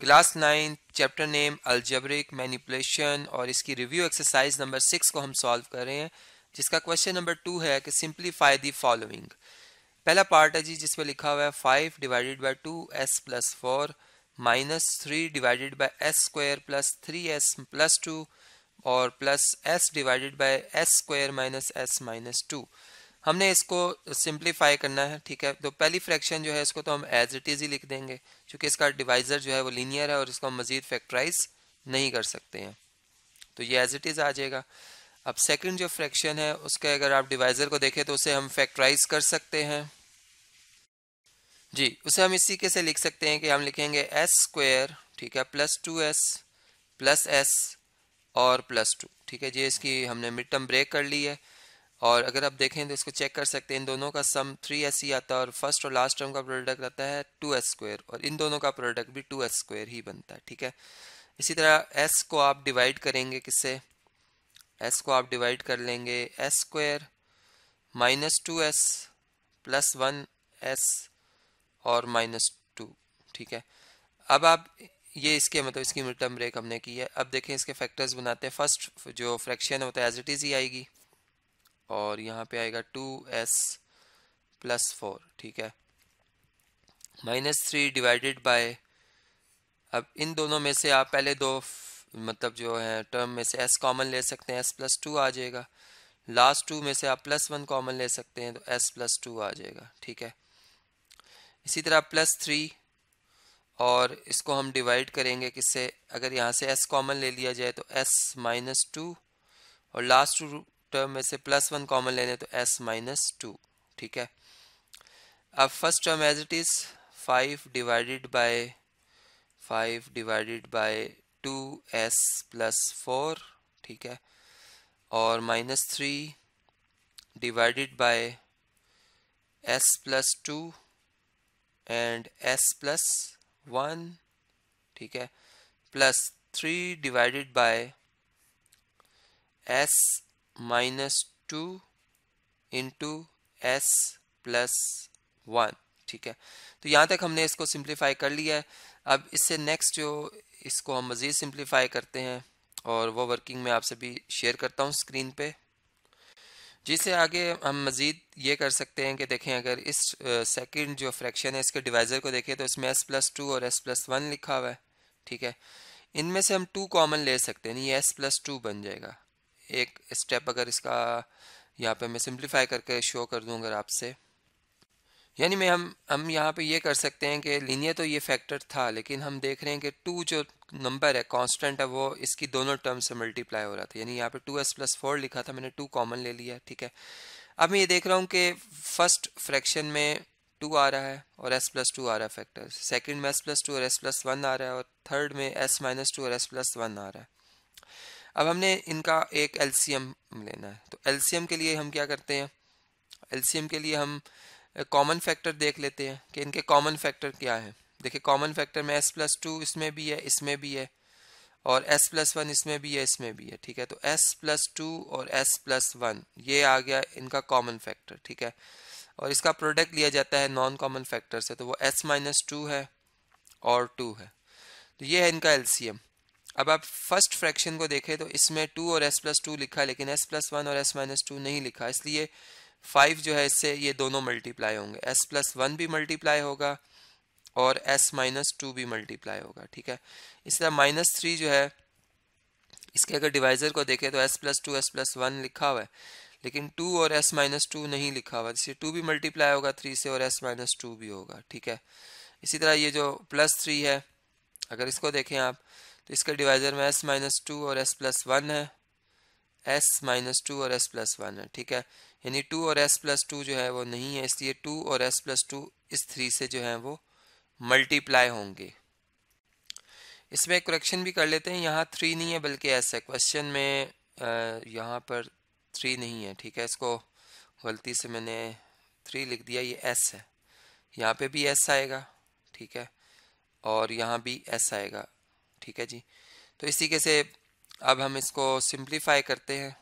class ninth chapter name algebraic manipulation और इसकी review exercise number six को हम सॉल्व कर रहे हैं जिसका क्वेश्चन नंबर टू है कि सिंपलीफाई दी फॉलोइंग पहला पार्ट है जी जिसमें लिखा हुआ है five divided by two s plus four minus three divided by s square plus three s plus two और plus s divided by s square minus s minus two हमने इसको सिंप्लीफाई करना है ठीक है तो पहली फ्रैक्शन जो है इसको तो हम एज इट इज ही लिख देंगे क्योंकि इसका डिवाइजर जो है वो लीनियर है और इसको हम मज़ीद फैक्ट्राइज नहीं कर सकते हैं तो ये एज इट इज़ आ जाएगा अब सेकंड जो फ्रैक्शन है उसके अगर आप डिवाइजर को देखें तो उसे हम फैक्ट्राइज कर सकते हैं जी उसे हम इसी के से लिख सकते हैं कि हम लिखेंगे एस स्क्वेयर ठीक है plus two s plus s और प्लस टू ठीक है जी इसकी हमने मिड टर्म ब्रेक कर ली है और अगर आप देखें तो इसको चेक कर सकते हैं इन दोनों का सम थ्री एस ही आता है और फर्स्ट और लास्ट टर्म का प्रोडक्ट आता है टू एस स्क्वेयर और इन दोनों का प्रोडक्ट भी टू एस स्क्वेयर ही बनता है ठीक है इसी तरह एस को आप डिवाइड करेंगे किससे एस को आप डिवाइड कर लेंगे s square minus two s plus one s और माइनस टू ठीक है अब आप ये इसके मतलब इसकी मिड टर्म ब्रेक हमने की है अब देखें इसके फैक्टर्स बनाते हैं फर्स्ट जो फ्रैक्शन होता है एज इट इज़ ही आएगी और यहाँ पे आएगा टू एस प्लस फोर ठीक है माइनस थ्री डिवाइडेड बाय अब इन दोनों में से आप पहले दो मतलब जो है टर्म में से एस कॉमन ले सकते हैं एस प्लस टू आ जाएगा लास्ट टू में से आप प्लस वन कॉमन ले सकते हैं तो एस प्लस टू आ जाएगा ठीक है इसी तरह प्लस थ्री और इसको हम डिवाइड करेंगे किससे अगर यहाँ से एस कॉमन ले लिया जाए तो एस माइनस टू और लास्ट टू टर्म में से प्लस वन कॉमन लेने तो एस माइनस टू ठीक है अब first term as it is five divided by five divided by two s plus four ठीक है और minus three divided by s plus two and s plus one ठीक है plus three divided by s minus two into s plus one ठीक है तो यहाँ तक हमने इसको सिंप्लीफाई कर लिया है अब इससे नेक्स्ट जो इसको हम मज़ीद सिंप्लीफाई करते हैं और वो वर्किंग में आपसे भी शेयर करता हूँ स्क्रीन पे जिससे आगे हम मज़ीद ये कर सकते हैं कि देखें अगर इस सेकंड जो फ्रैक्शन है इसके डिवाइज़र को देखें तो इसमें एस प्लस टू और एस प्लस वन लिखा हुआ है ठीक है इनमें से हम टू कॉमन ले सकते हैं ये एस प्लस टू बन जाएगा एक स्टेप अगर इसका यहाँ पे मैं सिंप्लीफाई करके शो कर दूँ अगर आपसे यानी मैं हम हम यहाँ पे ये कर सकते हैं कि लीनियर तो ये फैक्टर था लेकिन हम देख रहे हैं कि टू जो नंबर है कांस्टेंट है वो इसकी दोनों टर्म से मल्टीप्लाई हो रहा था यानी यहाँ पे टू एस प्लस फोर लिखा था मैंने टू कॉमन ले लिया ठीक है अब मैं ये देख रहा हूँ कि फर्स्ट फ्रैक्शन में टू आ रहा है और एस प्लस टू आ रहा है फैक्टर सेकेंड में एस प्लस टू और एस प्लस वन आ रहा है और थर्ड में एस माइनस टू और एस प्लस वन आ रहा है अब हमने इनका एक एलसीएम लेना है तो एलसीएम के लिए हम क्या करते हैं एलसीएम के लिए हम कॉमन फैक्टर देख लेते हैं कि इनके कॉमन फैक्टर क्या है देखिए कॉमन फैक्टर में एस प्लस टू इसमें भी है इसमें भी है और एस प्लस वन इसमें भी है इसमें भी है ठीक है तो एस प्लस टू और एस प्लस वन ये आ गया इनका कॉमन फैक्टर ठीक है और इसका प्रोडक्ट लिया जाता है नॉन कॉमन फैक्टर से तो वो एस माइनस टू है और टू है तो ये है इनका एलसीएम अब आप फर्स्ट फ्रैक्शन को देखें तो इसमें टू और एस प्लस टू लिखा है लेकिन एस प्लस वन और एस माइनस टू नहीं लिखा इसलिए फाइव जो है इससे ये दोनों मल्टीप्लाई होंगे एस प्लस वन भी मल्टीप्लाई होगा और एस माइनस टू भी मल्टीप्लाई होगा ठीक है इस तरह माइनस थ्री जो है इसके अगर डिवाइज़र को देखें तो s plus two s plus one लिखा हुआ है लेकिन टू और एस माइनस टू नहीं लिखा हुआ जिससे टू भी मल्टीप्लाई होगा थ्री से और एस माइनस टू भी होगा ठीक है इसी तरह ये जो प्लस थ्री है अगर इसको देखें आप तो इसका डिवाइजर में एस माइनस टू और एस प्लस वन है एस माइनस टू और एस प्लस वन है ठीक है यानी टू और एस प्लस टू जो है वो नहीं है इसलिए टू और एस प्लस टू इस थ्री से जो है वो मल्टीप्लाई होंगे इसमें करेक्शन भी कर लेते हैं यहाँ थ्री नहीं है बल्कि एस है क्वेश्चन में यहाँ पर थ्री नहीं है ठीक है इसको गलती से मैंने थ्री लिख दिया ये एस है यहाँ पे भी एस आएगा ठीक है और यहाँ भी एस आएगा ठीक है जी तो इस तरीके से अब हम इसको सिंप्लीफाई करते हैं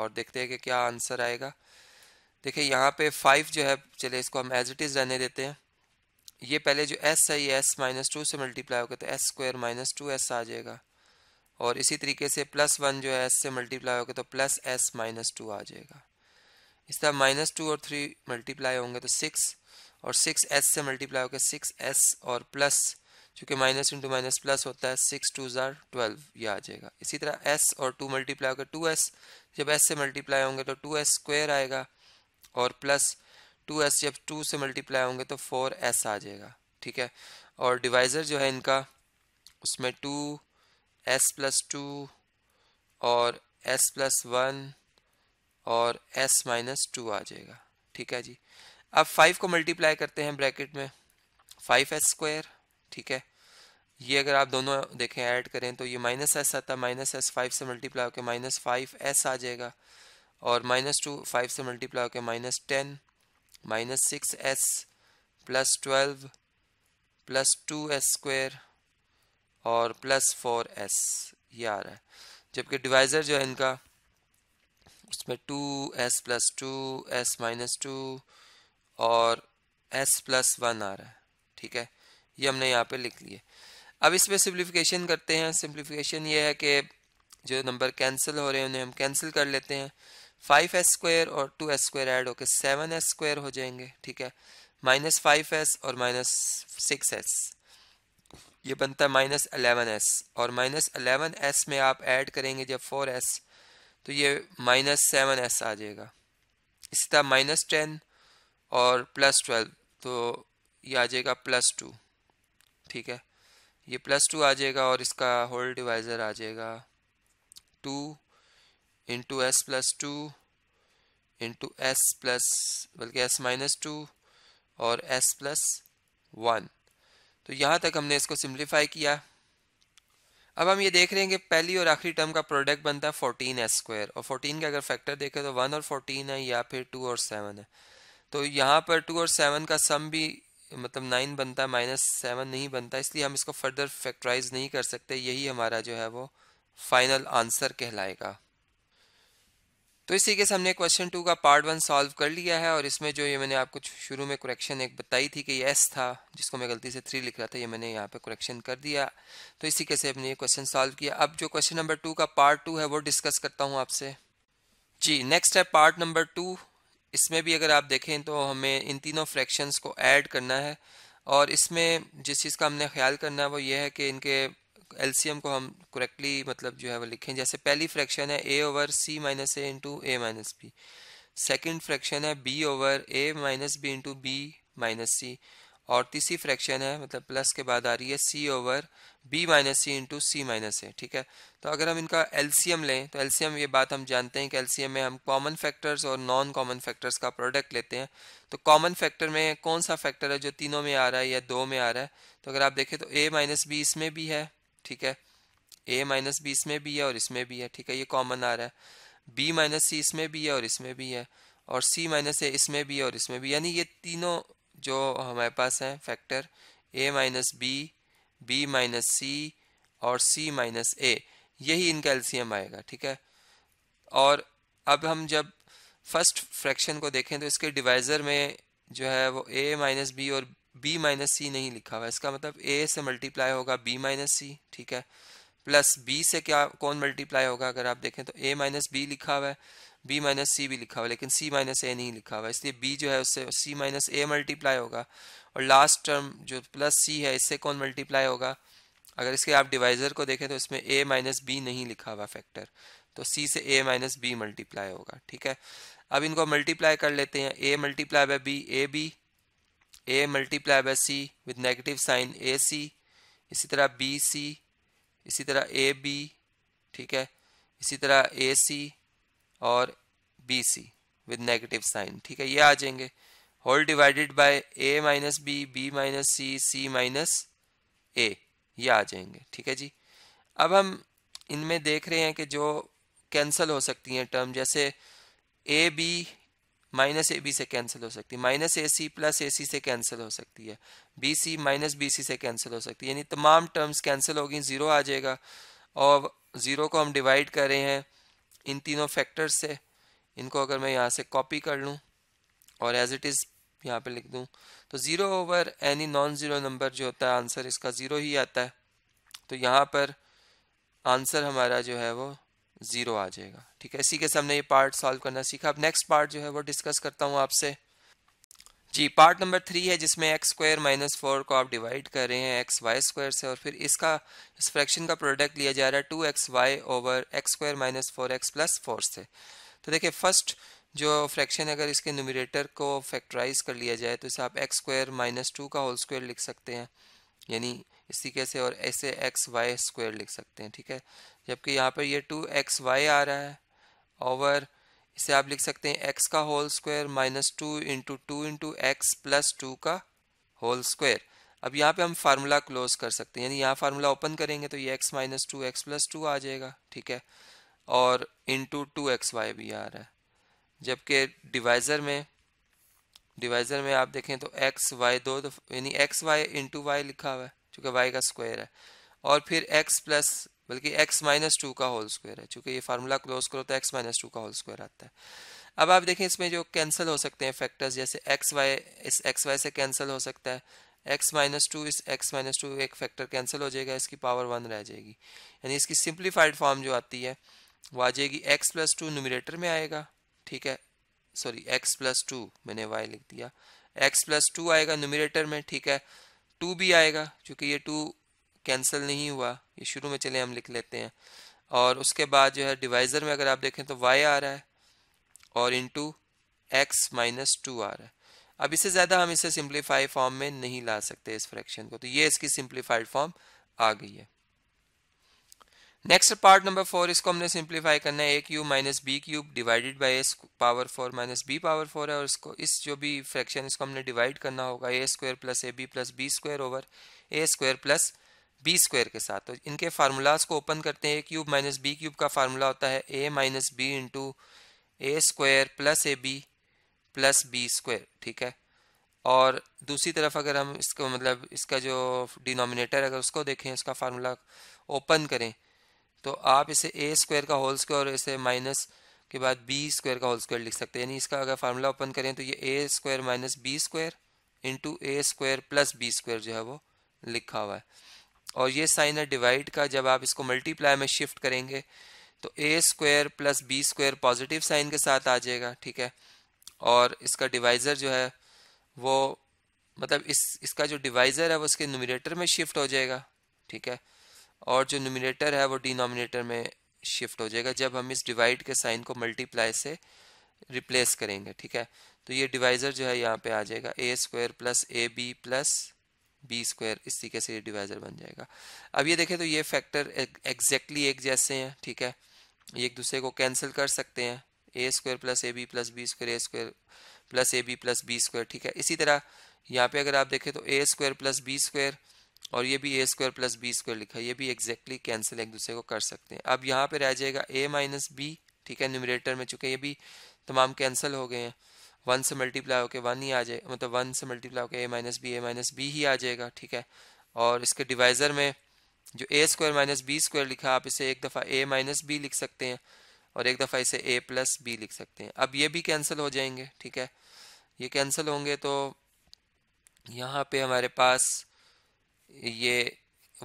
और देखते हैं कि क्या आंसर आएगा देखिए यहाँ पे फाइव जो है चले इसको हम एज इट इज़ रहने देते हैं ये पहले जो एस है ये एस माइनस टू से मल्टीप्लाई होगा तो s square minus two s आ जाएगा और इसी तरीके से प्लस वन जो है एस से मल्टीप्लाई होगा तो प्लस एस माइनस टू आ जाएगा इस तरह माइनस टू और थ्री मल्टीप्लाई होंगे तो सिक्स और सिक्स एस से मल्टीप्लाई होगा सिक्स एस और प्लस क्योंकि माइनस इंटू माइनस प्लस होता है सिक्स टू ज़ार ट्वेल्व ये आ जाएगा इसी तरह एस और टू मल्टीप्लाई होकर टू एस जब एस से मल्टीप्लाई होंगे तो टू एस स्क्वेयर आएगा और प्लस टू एस जब टू से मल्टीप्लाई होंगे तो फोर एस आ जाएगा ठीक है और डिवाइज़र जो है इनका उसमें टू एस प्लस टू और एस प्लस वन और एस माइनस टू आ जाएगा ठीक है जी अब फाइव को मल्टीप्लाई करते हैं ब्रैकेट में फाइव एस स्क्वायर ठीक है ये अगर आप दोनों देखें ऐड करें तो ये माइनस एस आता है माइनस एस फाइव से मल्टीप्लाई होकर माइनस फाइव एस आ जाएगा और माइनस टू फाइव से मल्टीप्लाई होकर minus ten minus six s plus twelve plus two s square और प्लस फोर एस ये आ रहा है जबकि डिवाइज़र जो है इनका उसमें two s plus two s minus two और एस प्लस वन आ रहा है ठीक है ये हमने यहाँ पे लिख लिए अब इसमें सिम्प्लीफिकेशन करते हैं सिम्प्लीफिकेशन ये है कि जो नंबर कैंसिल हो रहे हैं उन्हें हम कैंसिल कर लेते हैं फाइव एस स्क्वायर और टू एस स्क्वायर ऐड होकर सेवन एस स्क्वायर हो जाएंगे ठीक है माइनस फाइव एस और माइनस सिक्स एस ये बनता है माइनस अलेवन एस और माइनस अलेवन एस में आप ऐड करेंगे जब फोर एस तो ये माइनस सेवन एस आ जाएगा इसी तरह माइनस टेन और प्लस ट्वेल्व तो ये आ जाएगा प्लस टू ठीक है ये प्लस टू आ जाएगा और इसका होल डिवाइज़र आ जाएगा two into s plus two into s plus बल्कि एस माइनस टू और एस प्लस वन तो यहाँ तक हमने इसको सिंप्लीफाई किया अब हम ये देख रहे हैं कि पहली और आखिरी टर्म का प्रोडक्ट बनता है फोर्टीन एस स्क्वायर और फोर्टीन का अगर फैक्टर देखें तो वन और फोर्टीन है या फिर टू और सेवन है तो यहाँ पर टू और सेवन का सम भी मतलब नाइन बनता है माइनस सेवन नहीं बनता इसलिए हम इसको फर्दर फैक्टराइज नहीं कर सकते यही हमारा जो है वो फाइनल आंसर कहलाएगा तो इसी के हमने क्वेश्चन टू का पार्ट वन सॉल्व कर लिया है और इसमें जो ये मैंने आपको शुरू में करेक्शन एक बताई थी कि एस था जिसको मैं गलती से थ्री लिख रहा था ये मैंने यहाँ पे करेक्शन कर दिया तो इसी के से हमने ये क्वेश्चन सॉल्व किया अब जो क्वेश्चन नंबर टू का पार्ट टू है वो डिस्कस करता हूँ आपसे जी नेक्स्ट है पार्ट नंबर टू इसमें भी अगर आप देखें तो हमें इन तीनों फ्रैक्शंस को ऐड करना है और इसमें जिस चीज़ का हमने ख्याल करना है वो ये है कि इनके एलसीएम को हम करेक्टली मतलब जो है वो लिखें जैसे पहली फ्रैक्शन है a over c minus a into a minus b second fraction है b over a minus b into b minus c और तीसरी फ्रैक्शन है मतलब प्लस के बाद आ रही है c over b minus c into c minus a ठीक है तो अगर हम इनका एलसीएम लें तो एलसीएम ये बात हम जानते हैं कि एलसीएम में हम कॉमन फैक्टर्स और नॉन कॉमन फैक्टर्स का प्रोडक्ट लेते हैं तो कॉमन फैक्टर में कौन सा फैक्टर है जो तीनों में आ रहा है या दो में आ रहा है तो अगर आप देखें तो ए माइनस बी इसमें भी है ठीक है ए माइनस बी इसमें भी है और इसमें भी है ठीक है ये कॉमन आ रहा है बी माइनस सी इसमें भी है और इसमें भी है और सी माइनस ए इसमें भी है और इसमें भी यानी ये तीनों जो हमारे पास हैं factor a minus b b minus c और सी माइनस ए यही इनका एलसीएम आएगा ठीक है और अब हम जब फर्स्ट फ्रैक्शन को देखें तो इसके डिवाइज़र में जो है वो ए माइनस बी और बी माइनस सी नहीं लिखा हुआ इसका मतलब ए से मल्टीप्लाई होगा बी माइनस सी ठीक है प्लस बी से क्या कौन मल्टीप्लाई होगा अगर आप देखें तो ए माइनस बी लिखा हुआ है बी माइनस सी भी लिखा हुआ लेकिन सी माइनस ए नहीं लिखा हुआ इसलिए बी जो है उससे सी माइनस ए मल्टीप्लाई होगा और लास्ट टर्म जो प्लस सी है इससे कौन मल्टीप्लाई होगा अगर इसके आप डिवाइज़र को देखें तो इसमें ए माइनस बी नहीं लिखा हुआ फैक्टर तो सी से ए माइनस बी मल्टीप्लाई होगा ठीक है अब इनको मल्टीप्लाई कर लेते हैं a multiply by b a b a multiply by c with negative sign a c इसी तरह बी सी इसी तरह ए बी ठीक है इसी तरह ए सी और b c with negative sign ठीक है ये आ जाएंगे whole divided by a minus b b minus c c minus a ये आ जाएंगे ठीक है जी अब हम इनमें देख रहे हैं कि जो कैंसिल हो सकती हैं टर्म जैसे a b minus a b से कैंसिल हो सकती है माइनस ए सी प्लस ए सी से कैंसिल हो सकती है b c minus b c से कैंसिल हो सकती है यानी तमाम टर्म्स कैंसिल हो गई ज़ीरो आ जाएगा और ज़ीरो को हम डिवाइड कर रहे हैं इन तीनों फैक्टर्स से इनको अगर मैं यहाँ से कॉपी कर लूँ और एज इट इज़ यहाँ पे लिख दूँ तो zero over any non zero number जो होता है आंसर इसका ज़ीरो ही आता है तो यहाँ पर आंसर हमारा जो है वो ज़ीरो आ जाएगा ठीक है इसी के सामने ये पार्ट सॉल्व करना सीखा अब नेक्स्ट पार्ट जो है वो डिस्कस करता हूँ आपसे जी पार्ट नंबर थ्री है जिसमें एक्स स्क्वायर माइनस फोर को आप डिवाइड कर रहे हैं एक्स वाई स्क्वायर से और फिर इसका इस फ्रैक्शन का प्रोडक्ट लिया जा रहा है two x y over x square minus four x plus four से तो देखिए फर्स्ट जो फ्रैक्शन अगर इसके न्यूमिरेटर को फैक्टराइज कर लिया जाए तो इसे आप एक्स स्क्वायर माइनस टू का होल स्क्वायर लिख सकते हैं यानी इस तरीके से और ऐसे एक्स वाई स्क्वायर लिख सकते हैं ठीक है जबकि यहाँ पर ये टू एक्स वाई आ रहा है ओवर इसे आप लिख सकते हैं x का whole square minus two into two into x plus two का होल स्क्वायर अब यहाँ पे हम फार्मूला क्लोज कर सकते हैं यानी यहाँ फार्मूला ओपन करेंगे तो ये x minus two x plus two आ जाएगा ठीक है और इंटू टू एक्स वाई भी आ रहा है जबकि डिवाइज़र में डिवाइज़र में आप देखें तो एक्स वाई दो तो, यानी एक्स वाई इंटू वाई लिखा हुआ है चूँकि वाई का स्क्वायर है और फिर एक्स प्लस बल्कि x माइनस टू का होल स्क्वायर है चूंकि ये फार्मूला क्लोज करो तो x माइनस टू का होल स्क्वायर आता है अब आप देखें इसमें जो कैंसिल हो सकते हैं फैक्टर्स जैसे एक्स वाई इस एक्स वाई से कैंसिल हो सकता है एक्स माइनस टू इस एक्स माइनस टू एक फैक्टर कैंसिल हो जाएगा इसकी पावर वन रह जाएगी यानी इसकी सिंप्लीफाइड फॉर्म जो आती है वो आ जाएगी एक्स प्लस टू न्यूमिनेटर में आएगा ठीक है सॉरी एक्स प्लस टू मैंने वाई लिख दिया एक्स प्लस टू आएगा न्यूमिनेटर में ठीक है टू भी आएगा क्योंकि ये टू कैंसिल नहीं हुआ ये शुरू में चले हम लिख लेते हैं और उसके बाद जो है डिवाइज़र में अगर आप देखें तो वाई आ रहा है और इंटू एक्स माइनस टू आ रहा है अब इससे ज़्यादा हम इसे सिंप्लीफाई फॉर्म में नहीं ला सकते इस फ्रैक्शन को तो ये इसकी सिंप्लीफाइड फॉर्म आ गई है नेक्स्ट पार्ट नंबर फोर इसको हमने सिंप्लीफाई करना है a cube minus b cube divided by a power four minus b power four है और इसको इस जो भी फ्रैक्शन इसको हमने डिवाइड करना होगा a square plus A B plus B square over a square plus B square के साथ तो इनके फार्मूलाज को ओपन करते हैं a cube minus b cube का फार्मूला होता है a minus b into A square plus A B plus B square ठीक है और दूसरी तरफ अगर हम इसको मतलब इसका जो डिनोमिनेटर अगर उसको देखें उसका फार्मूला ओपन करें तो आप इसे ए स्क्वायर का होल स्क्वायर और इसे माइनस के बाद बी स्क्वायर का होल स्क्वायर लिख सकते हैं यानी इसका अगर फार्मूला ओपन करें तो ये A square minus B square into A square plus B square जो है वो लिखा हुआ है और ये साइन है डिवाइड का जब आप इसको मल्टीप्लाई में शिफ्ट करेंगे तो A square plus B square positive sign के साथ आ जाएगा ठीक है और इसका डिवाइज़र जो है वो मतलब इस इसका जो डिवाइज़र है वो इसके नोमिनेटर में शिफ्ट हो जाएगा ठीक है और जो नोमिनेटर है वो डिनोमिनेटर में शिफ्ट हो जाएगा जब हम इस डिवाइड के साइन को मल्टीप्लाई से रिप्लेस करेंगे ठीक है तो ये डिवाइज़र जो है यहाँ पे आ जाएगा A square plus A B plus B square इस तरीके से डिवाइजर बन जाएगा अब ये देखें तो ये फैक्टर एग्जैक्टली एक जैसे हैं ठीक है ये एक दूसरे को कैंसिल कर सकते हैं A square plus A B plus B square A square plus A B plus B square ठीक है इसी तरह यहाँ पे अगर आप देखें तो A square plus B square और ये भी A square plus B square लिखा ये भी एग्जैक्टली कैंसिल एक दूसरे को कर सकते हैं अब यहाँ पे रह जाएगा ए माइनस बी ठीक है न्यूमरेटर में चूंकि ये भी तमाम कैंसिल हो गए हैं वन से मल्टीप्लाई होकर वन ही आ जाए मतलब वन से मल्टीप्लाई होकर A minus B A minus B ही आ जाएगा ठीक है और इसके डिवाइज़र में जो A square minus B square लिखा आप इसे एक दफ़ा ए माइनस बी लिख सकते हैं और एक दफ़ा इसे ए प्लस बी लिख सकते हैं अब ये भी कैंसिल हो जाएंगे ठीक है ये कैंसिल होंगे तो यहाँ पे हमारे पास ये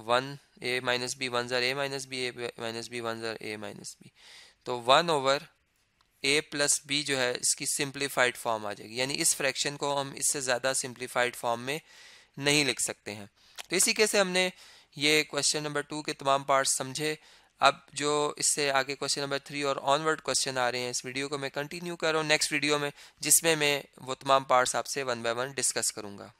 one A minus B one ज़ार A minus B A minus B one ज़र ए माइनस बी तो one over A plus B जो है इसकी सिंप्लीफाइड फॉर्म आ जाएगी यानी इस फ्रैक्शन को हम इससे ज़्यादा सिंप्लीफाइड फॉर्म में नहीं लिख सकते हैं तो इसी के से हमने ये क्वेश्चन नंबर टू के तमाम पार्ट्स समझे अब जो इससे आगे क्वेश्चन नंबर थ्री और ऑनवर्ड क्वेश्चन आ रहे हैं इस वीडियो को मैं कंटिन्यू कर रहा हूँ नेक्स्ट वीडियो में जिसमें मैं वो तमाम पार्ट्स आपसे वन बाय वन डिस्कस करूँगा